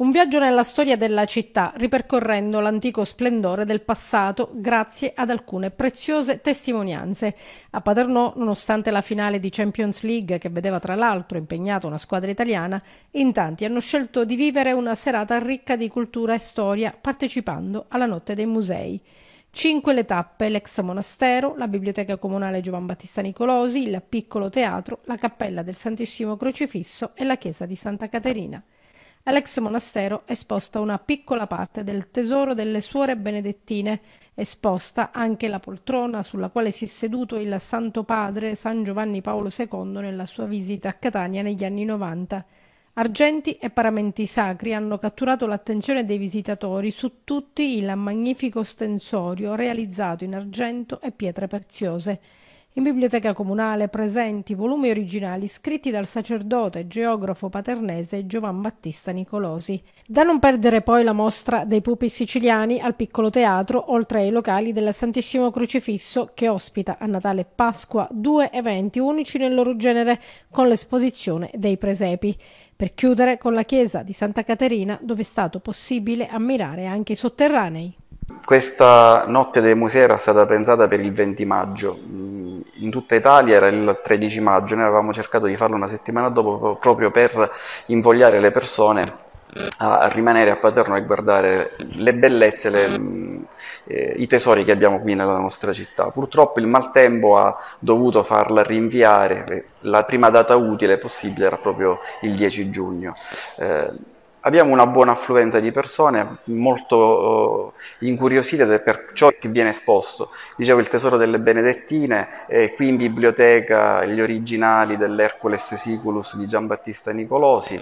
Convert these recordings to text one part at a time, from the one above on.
Un viaggio nella storia della città, ripercorrendo l'antico splendore del passato grazie ad alcune preziose testimonianze. A Paternò, nonostante la finale di Champions League che vedeva tra l'altro impegnata una squadra italiana, in tanti hanno scelto di vivere una serata ricca di cultura e storia partecipando alla Notte dei Musei. Cinque le tappe, l'ex monastero, la biblioteca comunale Giovan Battista Nicolosi, il piccolo teatro, la cappella del Santissimo Crocifisso e la chiesa di Santa Caterina. L'ex monastero è esposta una piccola parte del tesoro delle suore benedettine, esposta anche la poltrona sulla quale si è seduto il Santo Padre San Giovanni Paolo II nella sua visita a Catania negli anni 90. Argenti e paramenti sacri hanno catturato l'attenzione dei visitatori su tutti il magnifico stensorio realizzato in argento e pietre preziose. In biblioteca comunale presenti volumi originali scritti dal sacerdote e geografo paternese Giovan Battista Nicolosi. Da non perdere poi la mostra dei pupi siciliani al piccolo teatro, oltre ai locali del Santissimo Crocifisso che ospita a Natale e Pasqua due eventi unici nel loro genere con l'esposizione dei presepi per chiudere con la chiesa di Santa Caterina dove è stato possibile ammirare anche i sotterranei. Questa notte dei musei era stata pensata per il 20 maggio, in tutta Italia era il 13 maggio, noi avevamo cercato di farlo una settimana dopo proprio per invogliare le persone a rimanere a Paterno e guardare le bellezze, le, mm, eh, i tesori che abbiamo qui nella nostra città. Purtroppo il maltempo ha dovuto farla rinviare, la prima data utile possibile era proprio il 10 giugno. Eh, abbiamo una buona affluenza di persone molto uh, incuriosite per ciò che viene esposto. Dicevo il tesoro delle benedettine, eh, qui in biblioteca gli originali dell'Hercules Siculus di Giambattista Nicolosi,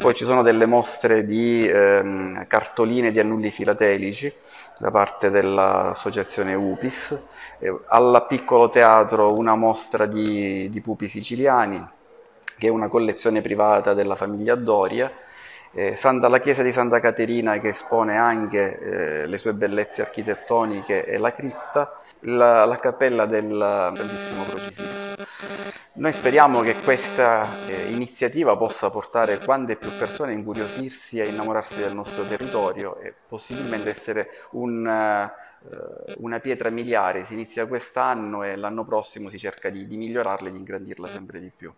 poi ci sono delle mostre di ehm, cartoline di annulli filatelici da parte dell'associazione UPIS, eh, alla Piccolo Teatro una mostra di, di pupi siciliani, che è una collezione privata della famiglia Doria, eh, Santa, la chiesa di Santa Caterina che espone anche eh, le sue bellezze architettoniche e la cripta, la, la cappella del Santissimo Crocifisso. Noi speriamo che questa eh, iniziativa possa portare quante più persone a incuriosirsi e a innamorarsi del nostro territorio e possibilmente essere un, eh, una pietra miliare. Si inizia quest'anno e l'anno prossimo si cerca di, di migliorarla e di ingrandirla sempre di più.